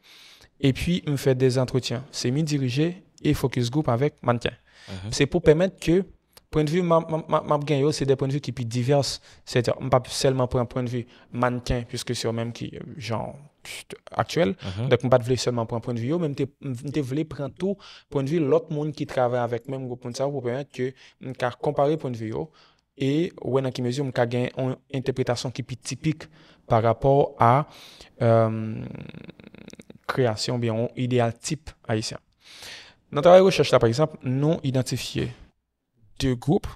Speaker 1: e pi m fè des entretien semi dirije e fokus goup avèk manken uh-huh. se pou pèmèt ke m ap gen yo se de pèmèt ki pi divers se diyan m pa selman prèm prèm prèm manken puisque se yo mèm ki jan aktuel dek m pa vle selman prèm prèm vyo m te vle prèm tou prèm vyo lot moun ki travè avèk mèm go prèm sa pou pèmèt ke m ka kompare prèm vyo e wè nan ki mezi m ka gen yon interpretasyon ki pi tipik par rapport à euh, création, bien, idéal type haïtien. Dans le recherche, là, par exemple, nous identifié deux groupes,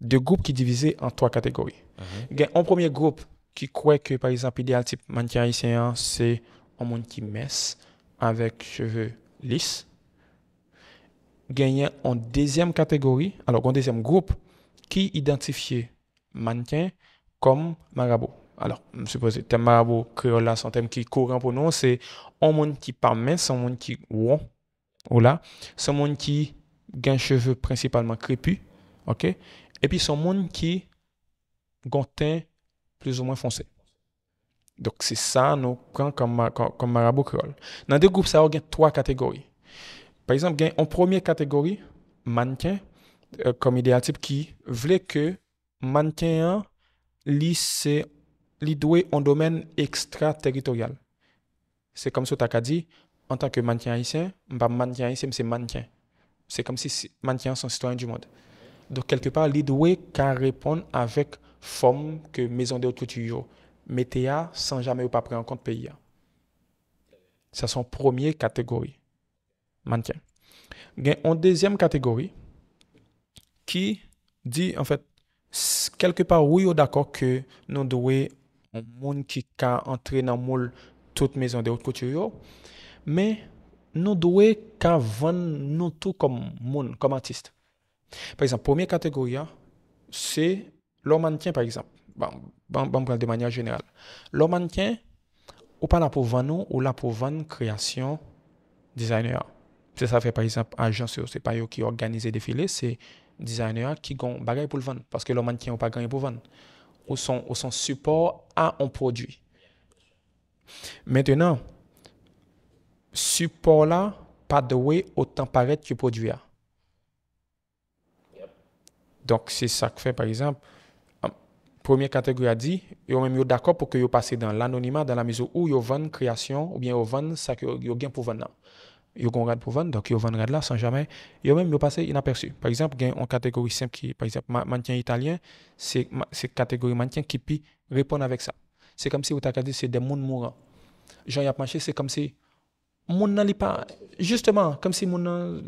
Speaker 1: deux groupes qui divisés en trois catégories. y mhm. a Un premier groupe qui croit que, par exemple, idéal type mannequin haïtien, c'est un monde qui messe avec cheveux lisses. Il en deuxième catégorie, alors deuxième groupe, qui identifiait mannequin comme marabout alors, je suppose que le thème créole, c'est un thème qui est courant pour nous, c'est un monde qui parle mince, un monde qui est ou là, c'est un monde qui a un principalement crépus, ok, et puis c'est un monde qui a un teint plus ou moins foncé. Donc, c'est ça, nous comme, comme, créole. Dans deux groupes, ça a trois catégories. Par exemple, il y une première catégorie, mannequin, euh, comme idéal type, qui voulait que mannequin, hein, lisse c'est Lidoué en domaine extraterritorial. C'est comme ce que dit, en tant que maintien haïtien, pas maintien haïtien, c'est maintien. C'est comme si maintien sont citoyen du monde. Donc, quelque part, lidoué doué qu'à répondre avec forme que maison de haute mettez sans jamais ou pas prendre en compte pays. Ça sont première catégorie. Maintien. Il y a une deuxième catégorie qui dit, en fait, quelque part, oui, on d'accord que nous devons monde qui a entré dans moule toute maison de haute couture mais nous devons qu'avant vendre nous tout comme monde comme artiste par exemple première catégorie hein, c'est le mannequin par exemple bon bon, bon de manière générale le mannequin ou pas là pour vendre ou là pour vendre création designer c'est ça fait par exemple agence c'est pas eux qui organisent des défilés c'est designer qui ont bagaille pour le vendre parce que le mannequin ou pas gagné pour vendre ou son, support à un produit. Maintenant, support-là, pas de way, autant paraître que produit. Donc, c'est ça que fait, par exemple, première catégorie a dit, ils a même d'accord pour que vous passez dans l'anonymat dans la mesure où vous vendent création ou bien vous vendent ce que vous avez pour vendre ils vont regarder pour vendre, donc ils vont vendre là sans jamais, ils même le passé inaperçu. Par exemple, il y une catégorie simple qui, par exemple, maintien italien, c'est catégorie maintien qui peut répondre avec ça. C'est comme si vous avez dit, c'est des mondes mourants. Jean y a c'est comme si, mon n'allait pas, justement, comme si mon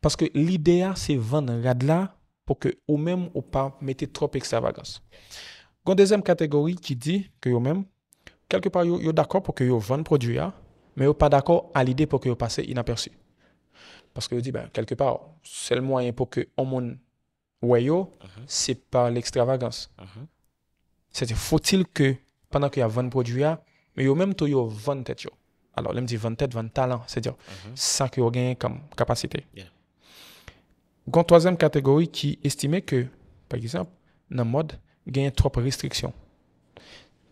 Speaker 1: parce que l'idée, c'est vendre rad là pour que vous même ou pas mettez trop extravagance. Une deuxième catégorie qui dit que vous même, quelque part, vous êtes d'accord pour que vous vendez produit là, mais vous pas d'accord à l'idée pour que vous passez inaperçu. Parce que je dis ben, quelque part, c'est le moyen pour que on monde uh-huh. c'est par l'extravagance. Uh-huh. C'est-à-dire, faut-il que pendant qu'il y a 20 produits, mais même il y a 20 têtes. Alors, il me dit 20 têtes, 20 talents, c'est-à-dire, uh-huh. sans que vous gagnez comme capacité. Yeah. Une troisième catégorie qui estimait que, par exemple, dans le mode, il y a trois restrictions.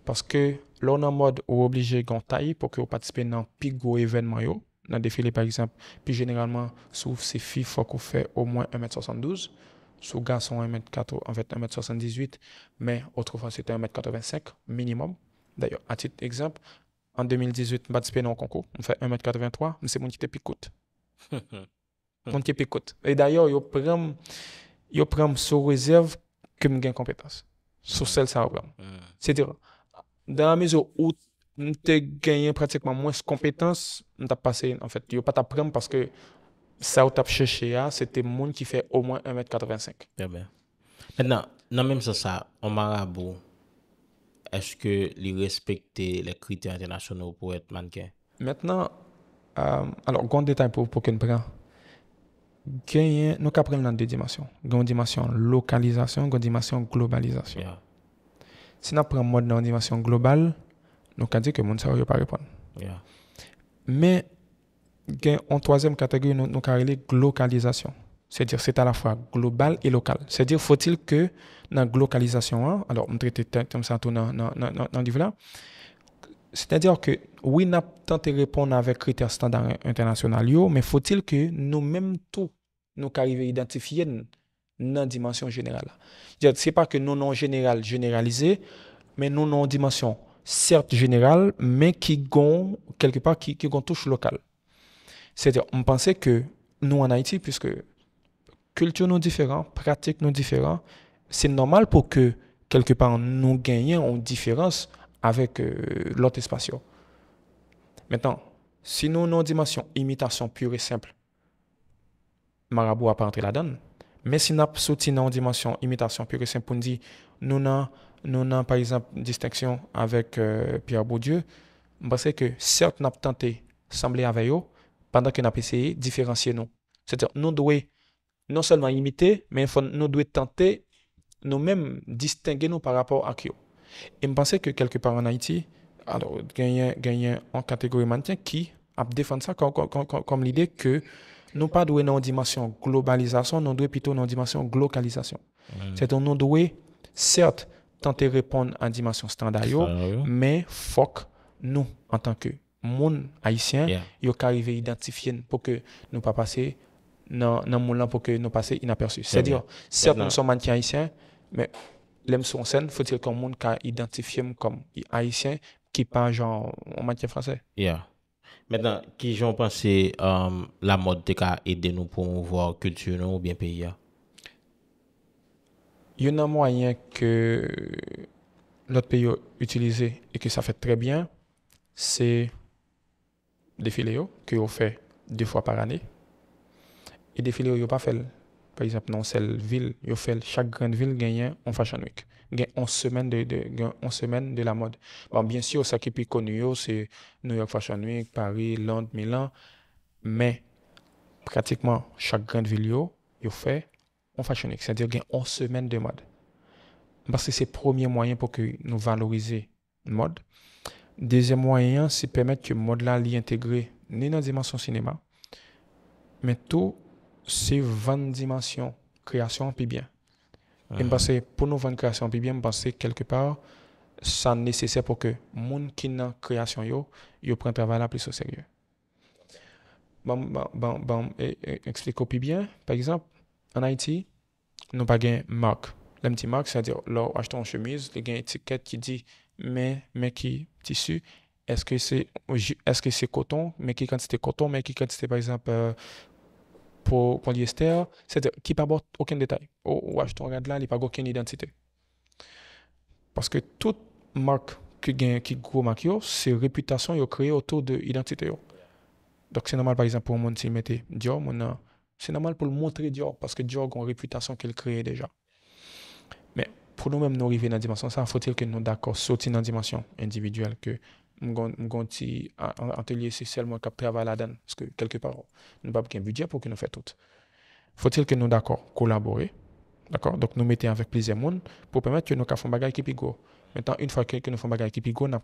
Speaker 1: Paske lò nan mod ou oblije gantayi pou ki ou patispe nan pi gwo evenman yo. Nan defile par exemple, pi generalman sou se fi fòk ou fe au mwen 1m72. Sou ga son 1m4 ou anvet 1m78. Men, o trofan se te 1m85 minimum. Danyo, atit exemple, an 2018 mba tispe nan w konko. Mwen fe 1m83, mwen se mwen ki te pi kout. Mwen ki te pi kout. E danyo, yo prem sou rezerv ki mwen gen kompetans. Sou sel sa w pram. Ah. Se diran. dans la mesure où tu gagné pratiquement moins de compétences, tu passé, en fait, tu pas t'apprendre parce que ça où tu as cherché, c'était monde qui fait au moins 1m85. Eh
Speaker 2: bien. Maintenant, dans même sens, ça, en marabout, est-ce que les respecter les critères internationaux pour être mannequin?
Speaker 1: Maintenant, euh, alors, grand détail pour, pour qu'on prenne. Gagner, nous apprenons dans deux dimensions. Grande dimension localisation, grande dimension globalisation. Si nous prenons mode dans une dimension globale, nous pouvons dire que le monde ne pas répondre. Mais, en troisième catégorie, nous, nous de localisation. C'est-à-dire, c'est à la fois global et local. C'est-à-dire, faut-il que dans la localisation, hein, alors, on traite comme ça dans le livre là, c'est-à-dire que, oui, nous avons tenté de répondre avec critères standards internationaux, mais faut-il que nous-mêmes, tout, nous arrivions à identifier non dimension générale. C'est pas que nous, non général, généralisé, mais nous, non dimension, certes générale, mais qui ont quelque part, qui, qui touche local. C'est-à-dire, on pensait que nous, en Haïti, puisque culture nous différent, pratique nous différente c'est normal pour que quelque part nous gagnions en différence avec euh, l'autre espace. Maintenant, si nous, non dimension, imitation pure et simple, Marabout a pas entré la donne. Mais si nous soutenu une dimension imitation, pure nous avons, nous par exemple distinction avec euh, Pierre Bourdieu, pense que certes, nous avons tenté sembler avec eux, pendant que nous avons essayé de différencier nous. C'est-à-dire, nous devons non seulement imiter, mais nous devons tenter nous-mêmes distinguer nous par rapport à eux. Et je pense que quelque part en Haïti, alors, il y a une catégorie maintien qui a défendu ça comme l'idée que Nou pa dwe nan dimansyon globalizasyon, nan dwe pito nan dimansyon glokalizasyon. Sè ton nan dwe, sèrt, tante repon an dimansyon standaryo, men fok nou an tanke moun Haitien, yo ka rive identifyen pou ke nou pa pase nan moun lan pou ke nou pase inaperçu. Sè dir, sèrt nou son manken Haitien, men lem sou ansen, fote kon moun ka identifyen kon Haitien ki pa jan manken Fransè.
Speaker 2: Yeah. Maintenant, qui j'en pensé euh, la mode de cas aider nous voir culture ou bien pays hein?
Speaker 1: Il y a un moyen que l'autre pays utilise et que ça fait très bien, c'est des filets que vous fait deux fois par année. Et des filets, vous pas fait, par exemple, dans cette ville, vous fait chaque grande ville gagne en Fashion Week. Il 11 semaine de, de la mode. Bon, bien sûr, ça qui est plus connu, c'est New York Fashion Week, Paris, Londres, Milan, mais pratiquement chaque grande ville, il fait un Fashion Week, c'est-à-dire a 11 semaines de mode. Parce que c'est le premier moyen pour que nous valoriser la mode. Deuxième moyen, c'est permettre que la mode là l'y intégrer ni dans la dimension cinéma, mais tout, c'est 20 dimensions création puis bien. Euh. pour nous vendre création puis bien que quelque part ça nécessaire pour que gens qui la création yo yo travail la plus au sérieux bon bon bon, eh, eh, explique bien par exemple en Haïti nous pas de marque la petite marque c'est à dire leur achetons une chemise il y a une étiquette qui dit mais mais qui tissu est-ce que c'est est-ce que c'est coton mais qui quantité coton mais qui quantité par exemple euh, pour polyester c'est à dire qui pas aucun détail Ou waj ton rèd lan li pa gò ken identite. Paske tout mark ki gen ki gwo mark yo se reputasyon yo kreye otor de identite yo. Dok se normal parizan pou moun ti mette Dior moun nan, se normal pou l montre Dior paske Dior gwen reputasyon ki l kreye deja. Men, pou nou men nou rive nan dimasyon sa fò til ke nou d'akor soti nan dimasyon individuel ke mgon ti antelye se sel mwen kapte avaladen se ke kelke paron. Nou bab gen videa pou ki nou fè tout. Fò til ke nou d'akor kolaboré D'accord Donc, nous mettons avec plusieurs monde pour permettre que nous fassions des choses qui sont Maintenant, une fois que nous faisons des choses qui sont nous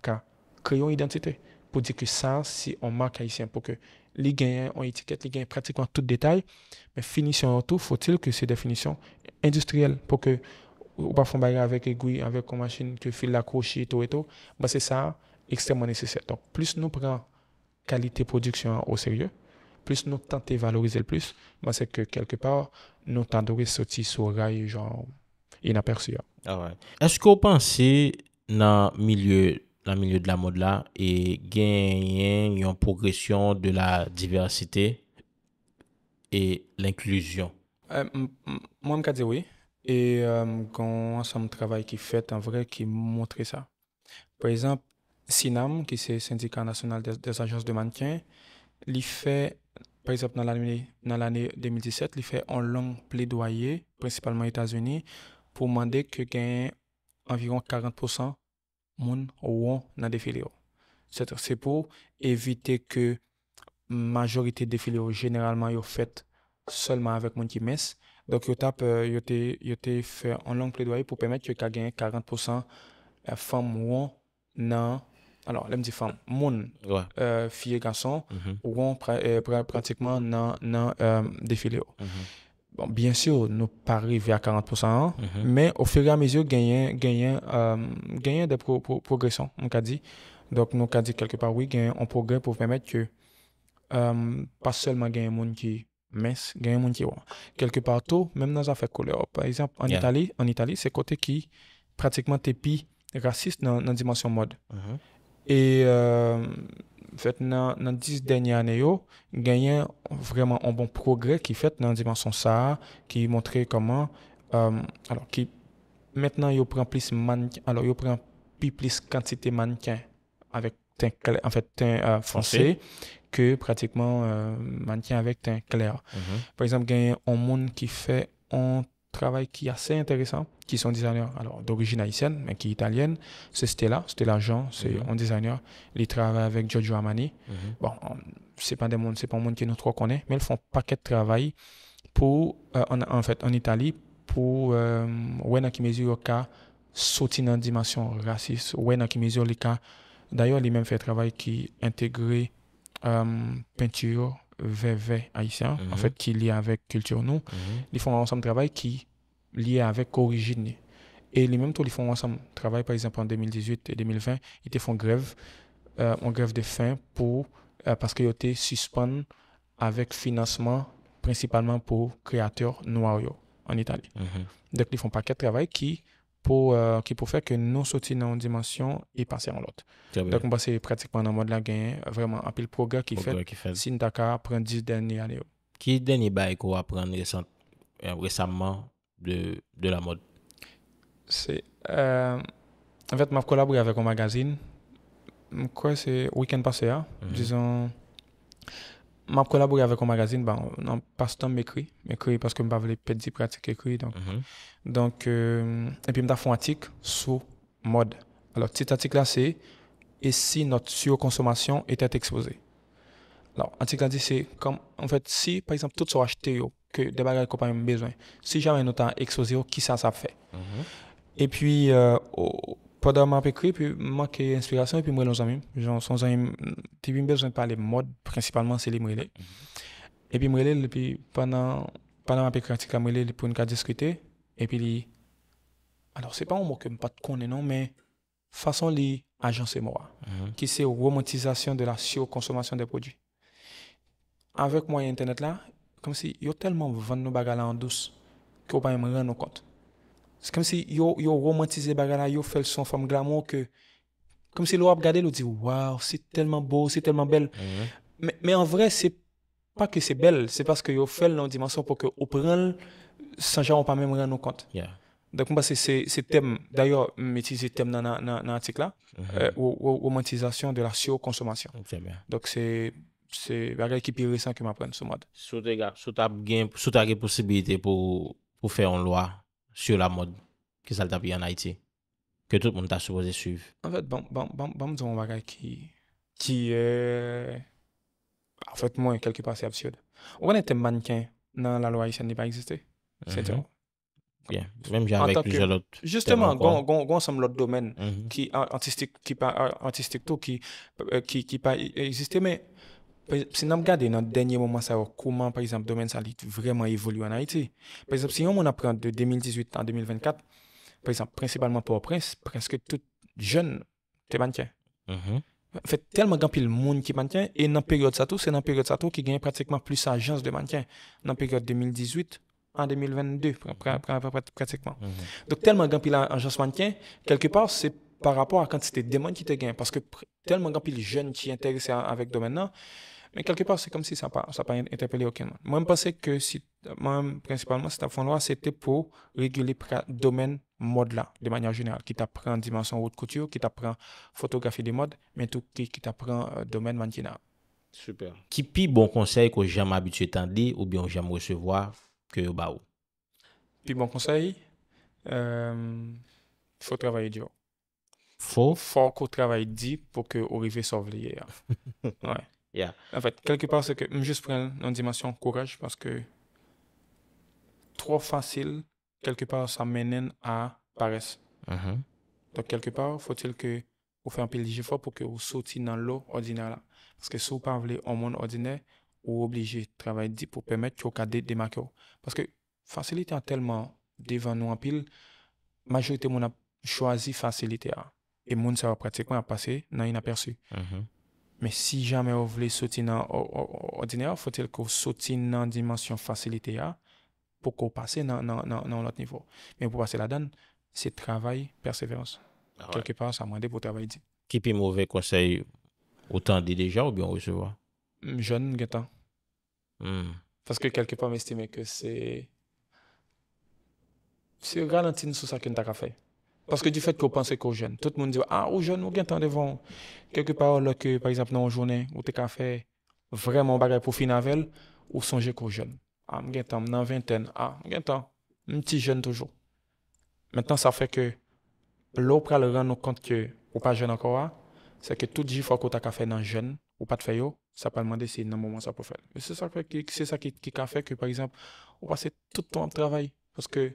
Speaker 1: créé une identité pour dire que ça, si on marque ici pour que les gains, une étiquette les gains pratiquement tout détail, mais finition autour, faut-il que ces définitions industrielles pour que ou pas faire avec aiguille, avec une machine que fil la et tout et tout, ben c'est ça extrêmement nécessaire. Donc, plus nous prenons qualité production au sérieux, plus nou tante valorize l plus, mwase ke kelke par nou tante resoti sou ray jan inaperci.
Speaker 2: Ah Esko panse nan milieu de la modla genyen yon progresyon de la diversite e l'inklusyon?
Speaker 1: Euh, Mwen kade we e kon euh, ansem travay ki fet an vre ki motre sa. Prezamp, Sinam ki se sindikant nasyonal des ajons de mantien, li fe Par exemple, dans l'année, 2017, il fait un long plaidoyer, principalement aux États-Unis, pour demander que ait environ 40% de won dans les défilés. C'est pour éviter que la majorité des défilés, généralement, soient faits seulement avec monde qui messe. Donc, il a euh, fait un long plaidoyer pour permettre que ait 40% de femmes dans alor, lèm di fan, moun fye ganson woun pratikman nan euh, defile ou. Mhm. Bon, byensil, nou pari vya 40%, men, ofiri a mezi ou, genyen, genyen de progresyon, moun ka di. Dok, moun ka di, kelke par, oui, genyen an progres pou vèmèd ke pas selman genyen moun ki mens, genyen moun ki wò. Kelke par, tou, mèm nan zafèk koule, par exemple, an Itali, an Itali, se kote ki pratikman te pi rasis nan dimensyon mod. Moun. Mhm. E euh, fèt nan 10 denye anè yo, genyen vreman an bon progre ki fèt nan dimansyon sa, ki montre koman, euh, alors ki mètnen yo pran pi plis kantite manken avèk ten fonse, ke pratikman manken avèk ten kler. Par exemple, genyen an moun ki fèt an tenyon, travail qui est assez intéressant, qui sont designers alors d'origine haïtienne, mais qui est italienne. C'est Stella, Stella Jean, c'est mhm. un designer. Il travaille avec Giorgio Armani. Mhm. Bon, c'est pas des mondes, c'est pas un monde qui nous trois mais ils font un paquet de travail pour, euh, en, fait, en Italie, pour euh, mesure le cas, sauter dans dimension raciste. Wena cas D'ailleurs, il même fait un travail qui intégrait euh, peinture, VV, haïtien, en mhm. fait, qui est lié avec culture nous. Mhm. Ils font un ensemble de travail qui est lié avec origine. Et les mêmes tous ils font ensemble de travail, par exemple, en 2018 et 2020, ils font grève, en euh, grève de faim pour, euh, parce qu'ils étaient suspendus avec financement, principalement pour créateurs noirs en Italie. Mhm. Donc, ils font un paquet de travail qui ki pou fè ke nou soti nan dimansyon e pase an lot. Tak mwen basè pratikman nan mod la gen, apil progrè ki fè, si ndaka apren di den ni ane yo.
Speaker 2: Ki den ni bay kwa apren resanmman de la mod?
Speaker 1: Se, an euh, fèt mwen ap kolabri avek an magazin, mwen kwen se wikend pase ya, mhm. di zon... m'a collaboré avec un magazine je ben, non pas temps m'écrit m'écrit parce que me pas les perdre pratique écrit donc mm-hmm. donc euh, et puis me fait un article sur mode alors petit article là c'est et si notre surconsommation était exposée alors article là dit c'est comme en fait si par exemple tout sont acheté que des bagages qu'on pas besoin si jamais nous t'a exposé qui ça ça fait mm-hmm. et puis euh, pas d'armes écrit, puis manque inspiration, et puis moi, les amis. Genre, sont amis, t'as besoin de parler mode, principalement, c'est les mouillés. Mm-hmm. Et puis, mouillés, et puis, pendant, pendant ma pratique, mouillés, pour une carte discuter, et puis, alors, c'est pas un mot que je ne connais non, mais façon les agences moi, mm-hmm. qui c'est romantisation de la surconsommation des produits. Avec moi, Internet là, comme si, il y a tellement vendre nos bagages en douce, qu'on ne peut pas me rendre compte. Kèm si yo romantize bagay la, yo fel son fèm glamour kèm si lou ap gade lou di, waw, si telman bo, si telman bel. Mè mhm. an vre, se pa ke se bel, se paske yo fel nan dimansyon pou ke ou pren l, san jan ou pa mèm ren nou kont. Dèkoum pa se tem, dèyò, mè ti zi tem nan atik la, ou romantizasyon de la syo konsomasyon. Dok se bagay ki pi resan ki mè ap pren sou mad.
Speaker 2: Sou te gap, sou te ap gen, sou te ap gen posibilite pou fè an loua. sur la mode qui s'est tapé en Haïti, que tout le monde t'a supposé suivre.
Speaker 1: En fait, bon, bon, bon, bon, bon, bagage qui, qui est, en fait, moi, quelque part, c'est absurde. On connaît un mannequin dans la loi haïtienne, n'est pas existé. C'est tout. Mhm. Bien,
Speaker 2: même j'ai avec plusieurs autres. Justement, on
Speaker 1: ensemble l'autre domaine mhm. qui artistique, qui pas euh, artistique tout, qui, euh, qui, qui pas existé, mais si nous regardons dans le dernier moment, comment, par exemple, le domaine ça vraiment évolué en Haïti. Par exemple, si on apprend de 2018 à 2024, par exemple, principalement pour Prince, presque tout jeune, te maintient. Mm-hmm. fait, tellement grand pile monde qui maintient et dans la période ça tout, c'est dans la période ça tout qui gagne pratiquement plus d'agence de maintien. Dans la période 2018 en 2022, pratiquement. Mm-hmm. Donc, tellement grand pile agence maintien quelque part, c'est par rapport à la quantité de monde qui te gagne. Parce que tellement grand pile qui sont intéressés avec le domaine mais quelque part, c'est comme si ça n'a pas, ça pas interpellé aucun monde. Moi, je pensais que, si, moi, principalement, cet fond là c'était pour réguler le domaine mode-là, de manière générale, qui t'apprend dimension haute couture, qui t'apprend photographie de mode, mais tout qui, qui t'apprend euh, domaine mannequinat. Super.
Speaker 2: Qui pi bon conseil que j'aime habitué dire ou bien j'aime recevoir que au bah
Speaker 1: Le bon conseil, il euh, faut travailler dur. Faut? Faut qu'on travaille dit pour que arrive à ouais. En fait, quelque part, c'est que juste prendre une dimension courage parce que trop facile, quelque part, ça mène à paresse. Mm-hmm. Donc, quelque part, faut-il que vous fassiez un peu fort pour que vous sortiez dans l'eau ordinaire. Parce que si vous parlez au monde ordinaire, vous êtes obligé de travailler pour permettre que des démarquer. Parce que facilité tellement devant nous en pile, majorité mon a choisi facilité. Et monde ça pratiquement passer dans inaperçu. Mm-hmm. Men si jame ah ou vle soti nan o dine hmm, a, fote l ko soti nan dimensyon fasilite a pou hmm. ko pase nan anot nivou. Men pou pase la dan, se travay perseverans. Quelke pan sa mwende pou travay di.
Speaker 2: Ki pi mwove konsey, otan di deja ou bi an weseva?
Speaker 1: Joun gen tan. Paske kelke pan mwestime ke se, se galantine sou sa ki an tak a fey. Parce que du fait qu'on qu'on qu'au jeune, tout le monde dit Ah, aux jeunes, bien temps devant. Quelque part, que, par exemple, dans une journée, où tu as fait vraiment bagarre pour finir avec ou songer jeune. jeunes. Ah, je dans vingtaine. Ah, gagne temps un petit jeune toujours. Maintenant, ça fait que l'autre pour rendre compte que ou pas jeune encore, hein. c'est que toute fois que t'a as fait dans jeune, ou pas de faire, ça peut demander si dans moment ça peut faire. C'est ça, qui, c'est ça qui, fait que, par exemple, on passe tout le temps au travail Parce que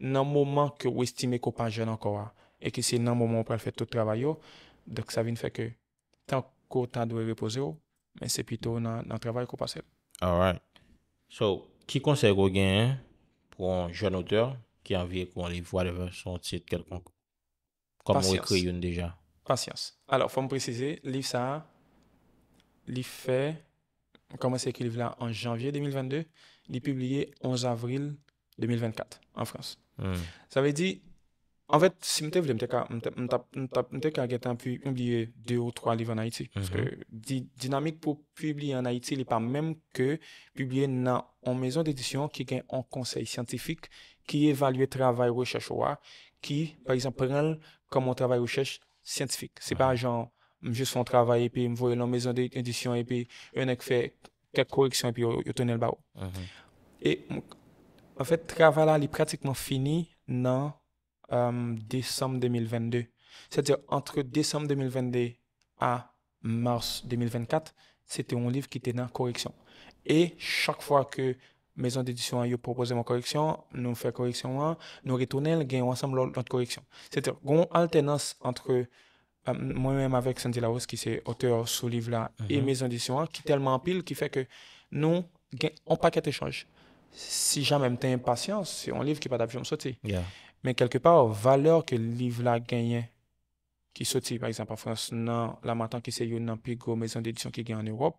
Speaker 1: nan mouman ke ou estime ko pa jen anko wa. Eke si nan mouman ou prele fè tout travay yo, dok sa vin fè ke tan ko ta dwe repose yo, men se pito nan travay ko pa se.
Speaker 2: Alright. So, ki konsek ou gen pou an jen auteur ki anviè kon li vwa devè son tit kelkon? Koman wè kri yon deja?
Speaker 1: Pansyans. Alors, fòm precizè, liv sa a, liv fè, koman se ekri liv la an janvye 2022, li pibliye 11 avril 2024 an Frans. Sa hmm. ve euh, hmm. di, an vet si mte vle mte ka, mte ka getan pou oubliye 2 ou 3 liv an Haiti. Pou se dinamik pou oubliye an Haiti li pa menm ke oubliye nan an mezon de edisyon ki gen an konsey scientifique ki evalye travay rechache ouwa. Ki par isan prenl kom an travay rechache scientifique. Se pa jan m jes fon travay epi m voye nan mezon de edisyon epi yon ek fe kak koreksyon epi yo tonel ba ou. En fèt, Travala li pratikman fini nan euh, décembre 2022. Sè diè, antre décembre 2022 a mars 2024, sè te yon liv ki te nan koreksyon. E chak fwa ke Maison d'Edition 1 yo propose man koreksyon, nou fè koreksyon an, nou ritounen, gen yon ansam lot koreksyon. Sè diè, yon alternans antre mwen mèm avèk Sandy Laos ki se auteur sou liv la e Maison d'Edition 1 ki telman pil ki fè ke nou gen yon paket e chanj. si jame mte impasyans, se yon liv ki pa tap jom soti. Men kelke par, waleur ke liv la genyen, ki soti, par exemple, Frans nan la matan ki se yon nan pi gro mezon de disyon ki gen en Europe,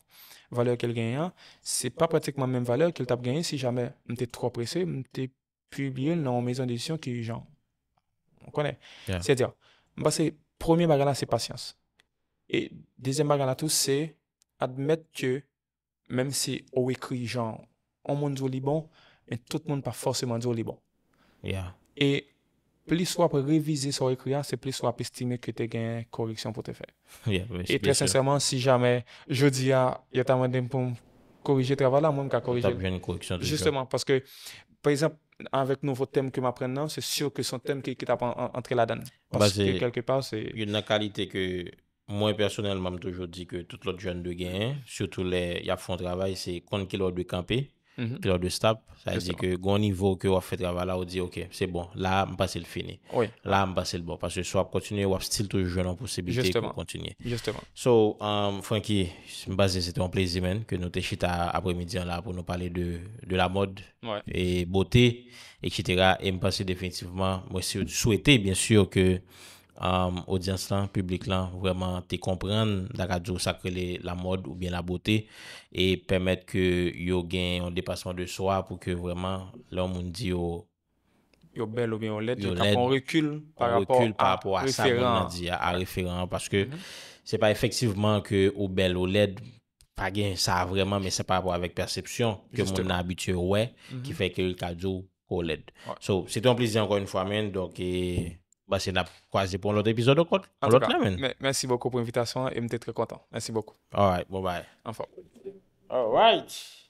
Speaker 1: waleur ke l genyen, se pa pratikman men waleur ke l tap genyen si jame mte tropresse, mte publie nan mezon de disyon ki jom, mkone. Se diyan, mba se, promi magana se pasyans. E, dizen magana tou se, admet ke, menm se ou ekri jom an moun zi ou li bon, en tout moun pa forceman zi ou li bon. Ya. E, plis wap revize sou ekriya, se plis wap estime ke te gen koriksyon pou te fe. Ya, men, se plis wap. E, tre sincerman, si jame, jodi ya, ya tama den pou korije travala, moun ka korije. Tape gen koriksyon toujè. Justeman, paske, prezamp, avèk nouvo tem ke mapren nan, se syo ke son tem ki tapan antre la dan. Paske,
Speaker 2: kelke pa, se... Yon nan kalite ke, moun personel moun toujè di de mhm. stop, ça veut dire que le niveau que on fait travail là, on dit ok, c'est bon, là, on passe le fini. Là, on passe le bon. Parce que soit continuer, ou on style toujours en possibilité de continuer. Justement. So, um, Frankie, c'était un plaisir, man, que nous à après-midi là pour nous parler de, de la mode et beauté, etc. Et me passer définitivement, moi, si vous souhaitez, bien sûr, que audience lan, publik lan, te komprende la kajou sa kele la mod ou bien la botte et permette ke yo gen yon depasman de swa pou ke vreman l'on moun di yo...
Speaker 1: Yo bel ou bien o led, yon tapon rekul par rapport a
Speaker 2: referant. Parce que c'est pas effektivement que yo bel ou led pa gen sa vreman, mais c'est pas rapport avèk perception ke moun n'habitue wè ki fèk yon kajou o led. So, c'est ton plizi ankon yon fwa men donc... bah, c'est croisé pour l'autre épisode. Pour l'autre
Speaker 1: merci beaucoup pour l'invitation et je suis très content. Merci beaucoup.
Speaker 2: All right, bye bye. Enfin. All right.